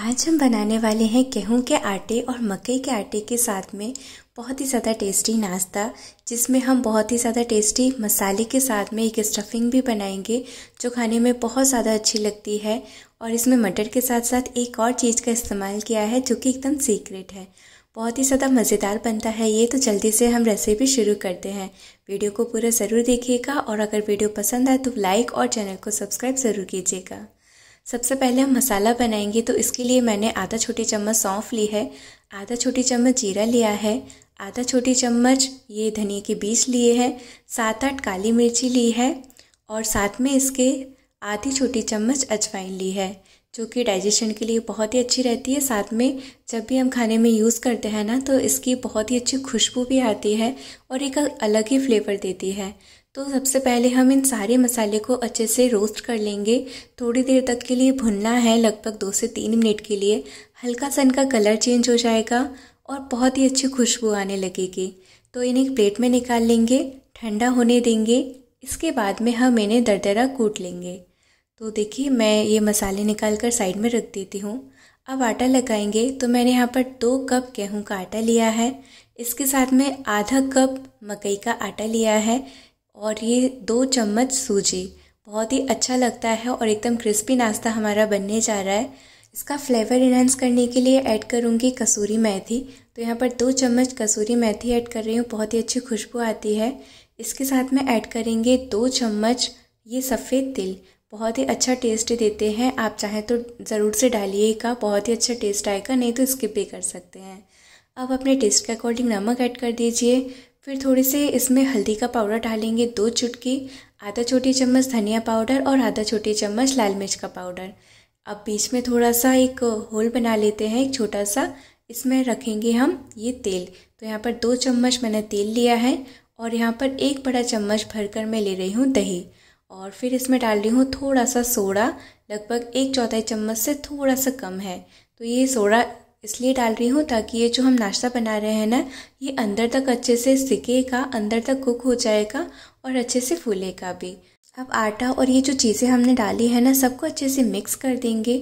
आज हम बनाने वाले हैं गेहूं के आटे और मकई के आटे के साथ में बहुत ही ज़्यादा टेस्टी नाश्ता जिसमें हम बहुत ही ज़्यादा टेस्टी मसाले के साथ में एक स्टफिंग भी बनाएंगे जो खाने में बहुत ज़्यादा अच्छी लगती है और इसमें मटर के साथ साथ एक और चीज़ का इस्तेमाल किया है जो कि एकदम सीक्रेट है बहुत ही ज़्यादा मज़ेदार बनता है ये तो जल्दी से हम रेसिपी शुरू करते हैं वीडियो को पूरा ज़रूर देखिएगा और अगर वीडियो पसंद आए तो लाइक और चैनल को सब्सक्राइब ज़रूर कीजिएगा सबसे पहले हम मसाला बनाएंगे तो इसके लिए मैंने आधा छोटी चम्मच सौंफ ली है आधा छोटी चम्मच जीरा लिया है आधा छोटी चम्मच ये धनिया के बीज लिए हैं सात आठ काली मिर्ची ली है और साथ में इसके आधी छोटी चम्मच अजवाइन ली है जो कि डाइजेशन के लिए बहुत ही अच्छी रहती है साथ में जब भी हम खाने में यूज़ करते हैं ना तो इसकी बहुत ही अच्छी खुशबू भी आती है और एक अलग ही फ्लेवर देती है तो सबसे पहले हम इन सारे मसाले को अच्छे से रोस्ट कर लेंगे थोड़ी देर तक के लिए भुनना है लगभग दो से तीन मिनट के लिए हल्का सा इनका कलर चेंज हो जाएगा और बहुत ही अच्छी खुशबू आने लगेगी तो इन्हें एक प्लेट में निकाल लेंगे ठंडा होने देंगे इसके बाद में हम इन्हें दरदरा कूट लेंगे तो देखिए मैं ये मसाले निकाल कर साइड में रख देती हूँ अब आटा लगाएंगे तो मैंने यहाँ पर दो कप गेहूँ का आटा लिया है इसके साथ में आधा कप मकई का आटा लिया है और ये दो चम्मच सूजी बहुत ही अच्छा लगता है और एकदम क्रिस्पी नाश्ता हमारा बनने जा रहा है इसका फ्लेवर इन्हेंस करने के लिए ऐड करूँगी कसूरी मेथी तो यहाँ पर दो चम्मच कसूरी मेथी ऐड कर रही हूँ बहुत ही अच्छी खुशबू आती है इसके साथ में ऐड करेंगे दो चम्मच ये सफ़ेद तिल बहुत ही अच्छा टेस्ट देते हैं आप चाहें तो ज़रूर से डालिएगा बहुत ही अच्छा टेस्ट आएगा नहीं तो स्किप भी कर सकते हैं अब अपने टेस्ट के अकॉर्डिंग नमक ऐड कर दीजिए फिर थोड़ी से इसमें हल्दी का पाउडर डालेंगे दो चुटकी आधा छोटी चम्मच धनिया पाउडर और आधा छोटी चम्मच लाल मिर्च का पाउडर अब बीच में थोड़ा सा एक होल बना लेते हैं एक छोटा सा इसमें रखेंगे हम ये तेल तो यहाँ पर दो चम्मच मैंने तेल लिया है और यहाँ पर एक बड़ा चम्मच भरकर मैं ले रही हूँ दही और फिर इसमें डाल रही हूँ थोड़ा सा सोडा लगभग एक चौथाई चम्मच से थोड़ा सा कम है तो ये सोडा इसलिए डाल रही हूँ ताकि ये जो हम नाश्ता बना रहे हैं ना ये अंदर तक अच्छे से सिकेगा अंदर तक कुक हो जाएगा और अच्छे से फूलेगा भी अब आटा और ये जो चीज़ें हमने डाली है ना सबको अच्छे से मिक्स कर देंगे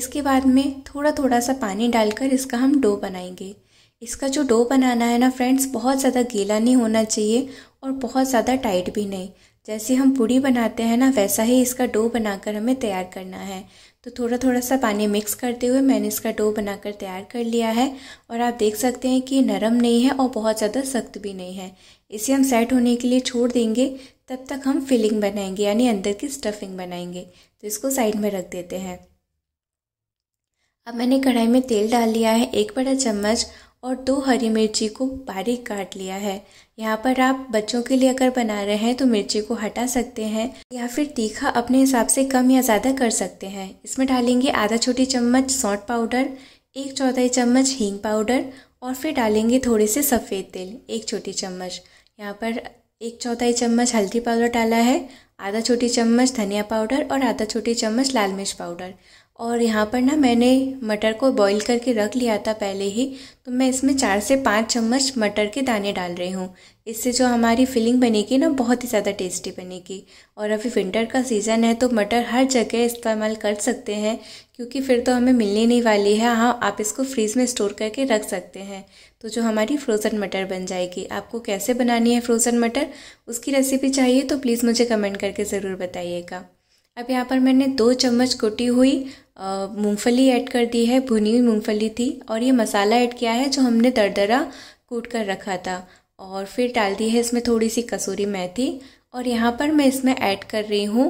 इसके बाद में थोड़ा थोड़ा सा पानी डालकर इसका हम डो बनाएंगे इसका जो डो बनाना है ना फ्रेंड्स बहुत ज़्यादा गीला नहीं होना चाहिए और बहुत ज़्यादा टाइट भी नहीं जैसे हम पूड़ी बनाते हैं ना वैसा ही इसका डो बनाकर हमें तैयार करना है तो थोड़ा थोड़ा सा पानी मिक्स करते हुए मैंने इसका डो बनाकर तैयार कर लिया है और आप देख सकते हैं कि नरम नहीं है और बहुत ज़्यादा सख्त भी नहीं है इसे हम सेट होने के लिए छोड़ देंगे तब तक हम फिलिंग बनाएंगे यानी अंदर की स्टफिंग बनाएंगे तो इसको साइड में रख देते हैं अब मैंने कढ़ाई में तेल डाल लिया है एक बड़ा चम्मच और दो हरी मिर्ची को बारीक काट लिया है यहाँ पर आप बच्चों के लिए अगर बना रहे हैं तो मिर्ची को हटा सकते हैं या फिर तीखा अपने हिसाब से कम या ज़्यादा कर सकते हैं इसमें डालेंगे आधा छोटी चम्मच सौंठ पाउडर एक चौथाई चम्मच हींग पाउडर और फिर डालेंगे थोड़े से सफ़ेद तेल एक छोटी चम्मच यहाँ पर एक चौथाई चम्मच हल्दी पाउडर डाला है आधा छोटी चम्मच धनिया पाउडर और आधा छोटी चम्मच लाल मिर्च पाउडर और यहाँ पर ना मैंने मटर को बॉईल करके रख लिया था पहले ही तो मैं इसमें चार से पाँच चम्मच मटर के दाने डाल रही हूँ इससे जो हमारी फिलिंग बनेगी ना बहुत ही ज़्यादा टेस्टी बनेगी और अभी विंटर का सीज़न है तो मटर हर जगह इस्तेमाल कर सकते हैं क्योंकि फिर तो हमें मिलने नहीं वाली है हाँ आप इसको फ्रीज़ में स्टोर करके रख सकते हैं तो जो हमारी फ्रोज़न मटर बन जाएगी आपको कैसे बनानी है फ्रोज़न मटर उसकी रेसिपी चाहिए तो प्लीज़ मुझे कमेंट करके ज़रूर बताइएगा अब यहाँ पर मैंने दो चम्मच कुटी हुई मूंगफली ऐड कर दी है भुनी हुई मूंगफली थी और ये मसाला ऐड किया है जो हमने दरदरा कूट कर रखा था और फिर डाल दी है इसमें थोड़ी सी कसूरी मेथी और यहाँ पर मैं इसमें ऐड कर रही हूँ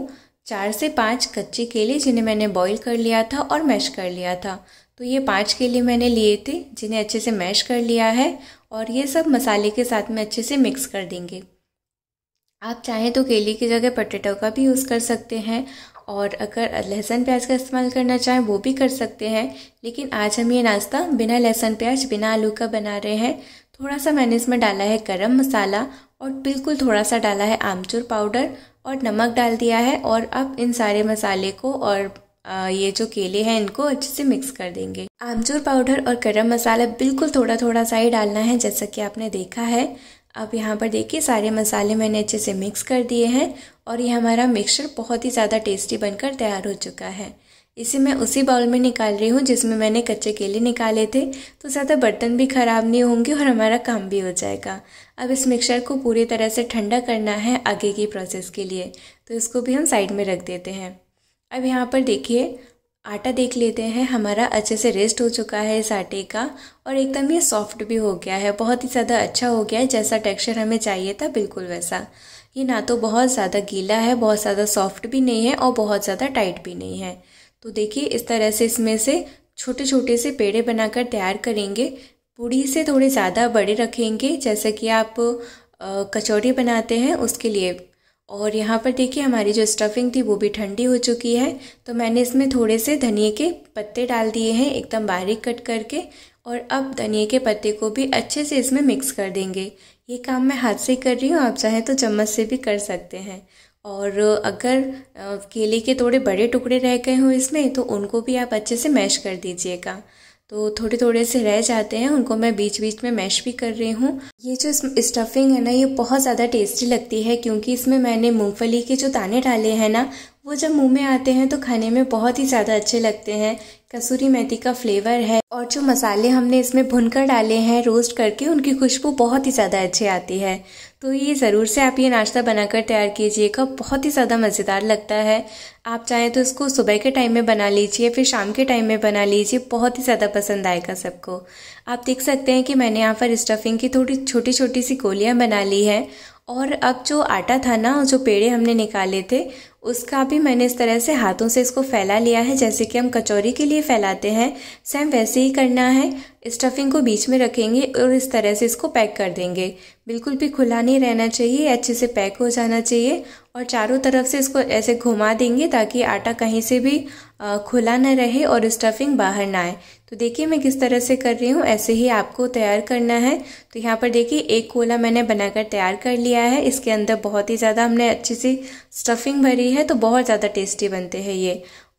चार से पाँच कच्चे केले जिन्हें मैंने बॉईल कर लिया था और मैश कर लिया था तो ये पाँच केले मैंने लिए थे जिन्हें अच्छे से मैश कर लिया है और ये सब मसाले के साथ में अच्छे से मिक्स कर देंगे आप चाहें तो केले की जगह पटेटो का भी यूज़ कर सकते हैं और अगर लहसुन प्याज का इस्तेमाल करना चाहें वो भी कर सकते हैं लेकिन आज हम ये नाश्ता बिना लहसुन प्याज बिना आलू का बना रहे हैं थोड़ा सा मैंने इसमें डाला है गरम मसाला और बिल्कुल थोड़ा सा डाला है आमचूर पाउडर और नमक डाल दिया है और अब इन सारे मसाले को और ये जो केले हैं इनको अच्छे से मिक्स कर देंगे आमचूर पाउडर और गरम मसाला बिल्कुल थोड़ा थोड़ा सा ही डालना है जैसा कि आपने देखा है अब यहाँ पर देखिए सारे मसाले मैंने अच्छे से मिक्स कर दिए हैं और ये हमारा मिक्सचर बहुत ही ज़्यादा टेस्टी बनकर तैयार हो चुका है इसे मैं उसी बाउल में निकाल रही हूँ जिसमें मैंने कच्चे केले निकाले थे तो ज़्यादा बर्तन भी ख़राब नहीं होंगे और हमारा काम भी हो जाएगा अब इस मिक्सचर को पूरी तरह से ठंडा करना है आगे की प्रोसेस के लिए तो इसको भी हम साइड में रख देते हैं अब यहाँ पर देखिए आटा देख लेते हैं हमारा अच्छे से रेस्ट हो चुका है इस आटे का और एकदम ये सॉफ्ट भी हो गया है बहुत ही ज़्यादा अच्छा हो गया है जैसा टेक्सचर हमें चाहिए था बिल्कुल वैसा ये ना तो बहुत ज़्यादा गीला है बहुत ज़्यादा सॉफ्ट भी नहीं है और बहुत ज़्यादा टाइट भी नहीं है तो देखिए इस तरह से इसमें से छोटे छोटे से पेड़े बनाकर तैयार करेंगे पूड़ी से थोड़े ज़्यादा बड़े रखेंगे जैसे कि आप कचौड़ी बनाते हैं उसके लिए और यहाँ पर देखिए हमारी जो स्टफिंग थी वो भी ठंडी हो चुकी है तो मैंने इसमें थोड़े से धनिए के पत्ते डाल दिए हैं एकदम बारीक कट करके और अब धनिए के पत्ते को भी अच्छे से इसमें मिक्स कर देंगे ये काम मैं हाथ से कर रही हूँ आप चाहें तो चम्मच से भी कर सकते हैं और अगर केले के थोड़े बड़े टुकड़े रह गए हों इसमें तो उनको भी आप अच्छे से मैश कर दीजिएगा तो थोड़े थोड़े से रह जाते हैं उनको मैं बीच बीच में मैश भी कर रही हूँ ये जो स्टफिंग है ना ये बहुत ज़्यादा टेस्टी लगती है क्योंकि इसमें मैंने मूंगफली के जो दाने डाले हैं ना वो जब मुंह में आते हैं तो खाने में बहुत ही ज़्यादा अच्छे लगते हैं कसूरी मेथी का फ्लेवर है और जो मसाले हमने इसमें भुनकर डाले हैं रोस्ट करके उनकी खुशबू बहुत ही ज़्यादा अच्छी आती है तो ये ज़रूर से आप ये नाश्ता बनाकर तैयार कीजिएगा बहुत ही ज़्यादा मज़ेदार लगता है आप चाहें तो इसको सुबह के टाइम में बना लीजिए फिर शाम के टाइम में बना लीजिए बहुत ही ज़्यादा पसंद आएगा सबको आप देख सकते हैं कि मैंने यहाँ पर स्टफिंग की थोड़ी छोटी छोटी सी गोलियाँ बना ली हैं और अब जो आटा था ना जो पेड़े हमने निकाले थे उसका भी मैंने इस तरह से हाथों से इसको फैला लिया है जैसे कि हम कचौरी के लिए फैलाते हैं सेम वैसे ही करना है स्टफिंग को बीच में रखेंगे और इस तरह से इसको पैक कर देंगे बिल्कुल भी खुला नहीं रहना चाहिए अच्छे से पैक हो जाना चाहिए और चारों तरफ से इसको ऐसे घुमा देंगे ताकि आटा कहीं से भी खुला ना रहे और स्टफिंग बाहर ना आए तो देखिए मैं किस तरह से कर रही हूँ ऐसे ही आपको तैयार करना है तो यहाँ पर देखिए एक कोला मैंने बनाकर तैयार कर लिया है इसके अंदर बहुत ही ज़्यादा हमने अच्छी सी स्टफिंग भरी हुई है तो बहुत ज़्यादा टेस्टी बनते हैं ये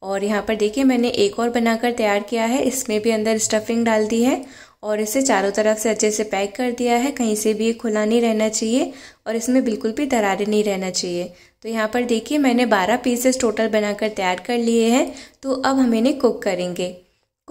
और यहाँ पर देखिए मैंने एक और बनाकर तैयार किया है इसमें भी अंदर स्टफिंग डाल दी है और इसे चारों तरफ से अच्छे से पैक कर दिया है कहीं से भी खुला नहीं रहना चाहिए और इसमें बिल्कुल भी दरारे नहीं रहना चाहिए तो यहाँ पर देखिए मैंने 12 पीसेस टोटल बनाकर तैयार कर लिए हैं तो अब हम इन्हें कुक करेंगे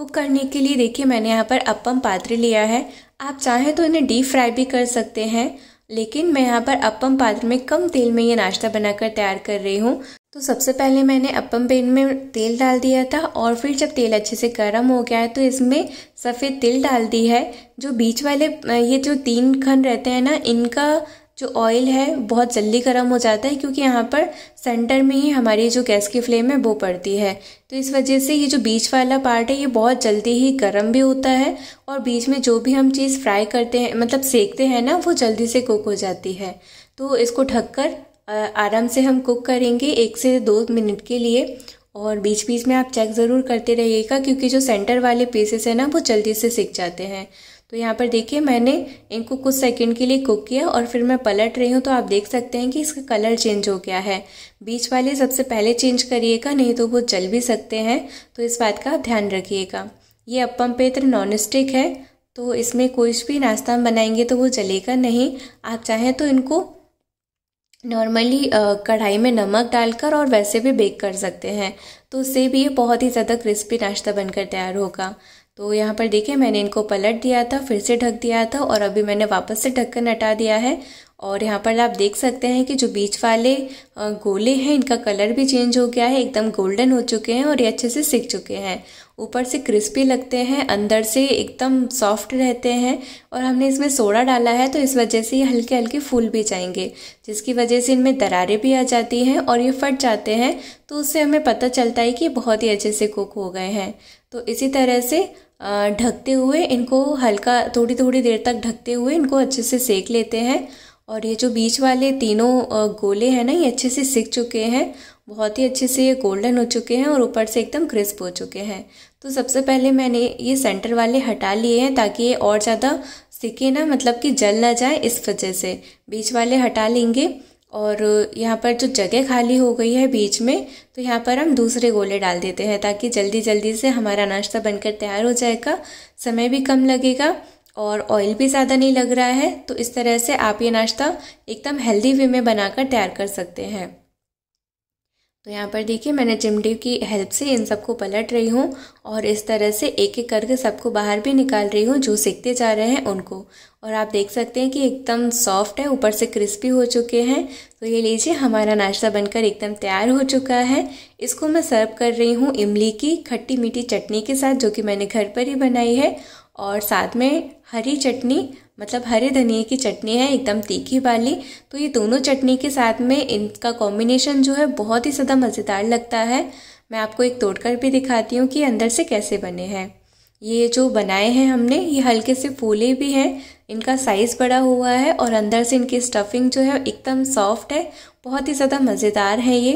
कुक करने के लिए देखिए मैंने यहाँ पर अपम पात्र लिया है आप चाहें तो इन्हें डीप फ्राई भी कर सकते हैं लेकिन मैं यहाँ पर अपम पात्र में कम तेल में ये नाश्ता बनाकर तैयार कर रही हूँ तो सबसे पहले मैंने अपम पेन में तेल डाल दिया था और फिर जब तेल अच्छे से गर्म हो गया है तो इसमें सफ़ेद तिल डाल दी है जो बीच वाले ये जो तीन खन रहते हैं ना इनका जो ऑयल है बहुत जल्दी गर्म हो जाता है क्योंकि यहाँ पर सेंटर में ही हमारी जो गैस की फ्लेम है वो पड़ती है तो इस वजह से ये जो बीच वाला पार्ट है ये बहुत जल्दी ही गर्म भी होता है और बीच में जो भी हम चीज़ फ्राई करते हैं मतलब सेकते हैं ना वो जल्दी से कुक हो जाती है तो इसको ढककर आराम से हम कुक करेंगे एक से दो मिनट के लिए और बीच बीच में आप चेक ज़रूर करते रहिएगा क्योंकि जो सेंटर वाले पीसेस हैं ना वो जल्दी से सीख जाते हैं तो यहाँ पर देखिए मैंने इनको कुछ सेकंड के लिए कुक किया और फिर मैं पलट रही हूँ तो आप देख सकते हैं कि इसका कलर चेंज हो गया है बीच वाले सबसे पहले चेंज करिएगा नहीं तो वो जल भी सकते हैं तो इस बात का आप ध्यान रखिएगा ये अपम पेत्र नॉन स्टिक है तो इसमें कोई भी नाश्ता बनाएंगे तो वो जलेगा नहीं आप चाहें तो इनको नॉर्मली कढ़ाई में नमक डालकर और वैसे भी बेक कर सकते हैं तो उससे भी ये बहुत ही ज़्यादा क्रिस्पी नाश्ता बनकर तैयार होगा तो यहाँ पर देखिए मैंने इनको पलट दिया था फिर से ढक दिया था और अभी मैंने वापस से ढक्कन हटा दिया है और यहाँ पर आप देख सकते हैं कि जो बीच वाले गोले हैं इनका कलर भी चेंज हो गया है एकदम गोल्डन हो चुके हैं और ये अच्छे से सिक चुके हैं ऊपर से क्रिस्पी लगते हैं अंदर से एकदम सॉफ्ट रहते हैं और हमने इसमें सोडा डाला है तो इस वजह से ये हल्के हल्के फूल भी जाएंगे जिसकी वजह से इनमें दरारें भी आ जाती हैं और ये फट जाते हैं तो उससे हमें पता चलता है कि बहुत ही अच्छे से कुक हो गए हैं तो इसी तरह से ढकते हुए इनको हल्का थोड़ी थोड़ी देर तक ढकते हुए इनको अच्छे से सेक लेते हैं और ये जो बीच वाले तीनों गोले हैं ना ये अच्छे से सिक चुके हैं बहुत ही अच्छे से ये गोल्डन हो चुके हैं और ऊपर से एकदम क्रिस्प हो चुके हैं तो सबसे पहले मैंने ये सेंटर वाले हटा लिए हैं ताकि ये और ज़्यादा सिके ना मतलब कि जल ना जाए इस वजह से बीच वाले हटा लेंगे और यहाँ पर जो जगह खाली हो गई है बीच में तो यहाँ पर हम दूसरे गोले डाल देते हैं ताकि जल्दी जल्दी से हमारा नाश्ता बनकर तैयार हो जाएगा समय भी कम लगेगा और ऑयल भी ज़्यादा नहीं लग रहा है तो इस तरह से आप ये नाश्ता एकदम हेल्दी वे में बनाकर तैयार कर सकते हैं तो यहाँ पर देखिए मैंने चिमटी की हेल्प से इन सबको पलट रही हूँ और इस तरह से एक एक करके सबको बाहर भी निकाल रही हूँ जो सेकते जा रहे हैं उनको और आप देख सकते हैं कि एकदम सॉफ्ट है ऊपर से क्रिस्पी हो चुके हैं तो ये लीजिए हमारा नाश्ता बनकर एकदम तैयार हो चुका है इसको मैं सर्व कर रही हूँ इमली की खट्टी मीठी चटनी के साथ जो कि मैंने घर पर ही बनाई है और साथ में हरी चटनी मतलब हरे धनिए की चटनी है एकदम तीखी वाली तो ये दोनों चटनी के साथ में इनका कॉम्बिनेशन जो है बहुत ही ज़्यादा मज़ेदार लगता है मैं आपको एक तोड़कर भी दिखाती हूँ कि अंदर से कैसे बने हैं ये जो बनाए हैं हमने ये हल्के से फूले भी हैं इनका साइज़ बड़ा हुआ है और अंदर से इनकी स्टफिंग जो है एकदम सॉफ्ट है बहुत ही ज़्यादा मज़ेदार है ये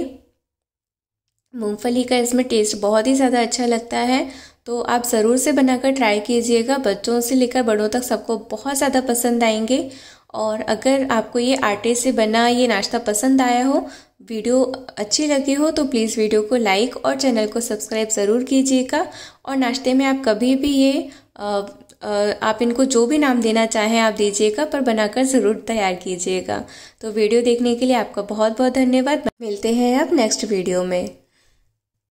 मूंगफली का इसमें टेस्ट बहुत ही ज़्यादा अच्छा लगता है तो आप ज़रूर से बनाकर ट्राई कीजिएगा बच्चों से लेकर बड़ों तक सबको बहुत ज़्यादा पसंद आएंगे और अगर आपको ये आटे से बना ये नाश्ता पसंद आया हो वीडियो अच्छी लगी हो तो प्लीज़ वीडियो को लाइक और चैनल को सब्सक्राइब ज़रूर कीजिएगा और नाश्ते में आप कभी भी ये आ, आप इनको जो भी नाम देना चाहें आप दीजिएगा पर बनाकर ज़रूर तैयार कीजिएगा तो वीडियो देखने के लिए आपका बहुत बहुत धन्यवाद मिलते हैं आप नेक्स्ट वीडियो में